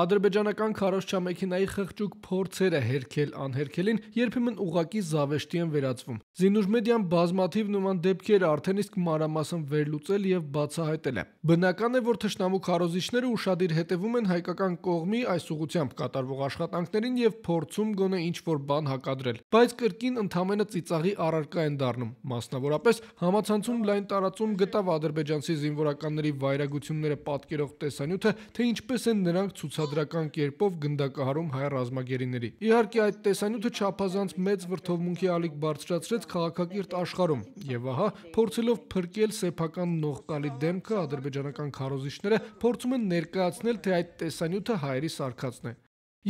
Ադրբեջանական քարոշչամեքենայի խղճուկ փորձերը հերքել անհերքելին երբեմն ուղակի զավեշտի են վերածվում։ Զինուժմեդիան բազմաթիվ նման դեպքեր արդեն իսկ մանրամասն վերլուծել եւ բացահայտել է։ Բնական է, որ թշնամու քարոզիչները ուրشادիր հետևում են հայկական կողմի այս ուղությամբ կատարվող աշխատանքներին եւ փորձում գոնե ինչ-որ բան հակադրել, բայց կրկին ընդամենը ծիծաղի առարկա են դառնում։ Մասնավորապես համացանցում լայն տարածում գտավ ադրբեջանցի զինվորականների վայրագությունները պատկերող տեսանյութը, թե ինչպես են նրանք ցույց ուշադրական կերպով գնդակահարում հայ ռազմագերիների։ Իհարկե այդ տեսանյութը չափազանց մեծ վրթովմունքի ալիք բարձրացրեց քաղաքագիրտ աշխարհում եւ ահա փորձելով փրկել սեփական նողկալի դեմքը ադրբեջանական քարոզիչները փորձում են ներկայացնել թե այդ տեսանյութը հայերի սարկածն է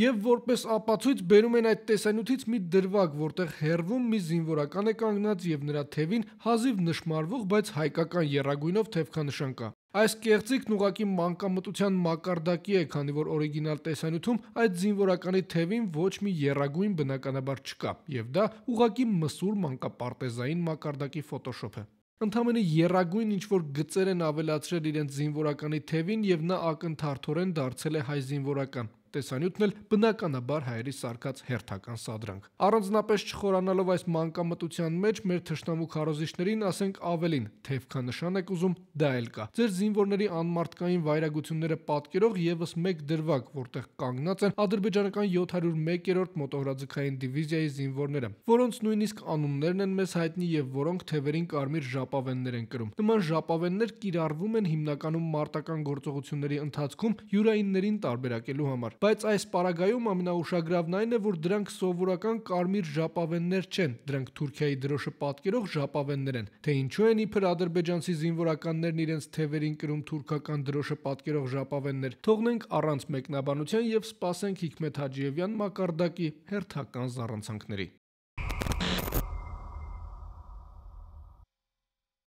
եւ որպես ապացույց բերում են այդ տեսանյութից մի դրվագ, որտեղ հերվում մի զինվորական է կանգնած եւ նրա թևին հազիվ նշмарվող, բայց հայկական երագույնով թևքանշան կա։ Այս կեղծիկն ուղակի մանկամտության մակարդակի է, քանի որ օրիգինալ տեսանյութում այդ զինվորականի թևին ոչ մի երագույն բնականաբար չկա, եւ դա ուղակի մսուր մանկապարտեզային մակարդակի ֆոտոշոփ է։ Ընդամենը երագույն ինչ որ գծեր են ավելացրել իրենց զինվորականի թևին եւ նա ակնթարթորեն դարձել է հայ զինվորական տեսանյութն էլ բնականաբար հայերի սարկած հերթական սադրանք։ Առանձնապես չխորանալով այս մանկամտության մեջ մեր թշնամու քարոզիչներին ասենք ավելին, թևքանշան եք ուզում, դա էլ կա։ Ձեր զինվորների անմարդկային վայրագությունները պատկերող եւս մեկ դրվագ, որտեղ կանգնած են ադրբեջանական 701-րդ մոտոհրաձգային դիվիզիայի զինվորները, որոնց նույնիսկ անուններն են մեզ հայտնի եւ որոնք թևերին կարմիր ժապավեններ են կրում։ Նման ժապավեններ կիրառվում են հիմնականում մարտական գործողությունների ընթացքում յուրայիններին տարբերակելու համար բայց այս պարագայում ամենաուշագրավն այն է, որ դրանք սովորական կարմիր ժապավեններ չեն, դրանք Թուրքիայի դրոշը պատկերող ժապավեններ են։ Թե ինչու են իբր ադրբեջանցի զինվորականներն իրենց թևերին կրում թուրքական դրոշը պատկերող ժապավեններ, թողնենք առանց մեկնաբանության եւ սպասենք Հիկմետ Հաջիևյան մակարդակի հերթական զառանցանքների։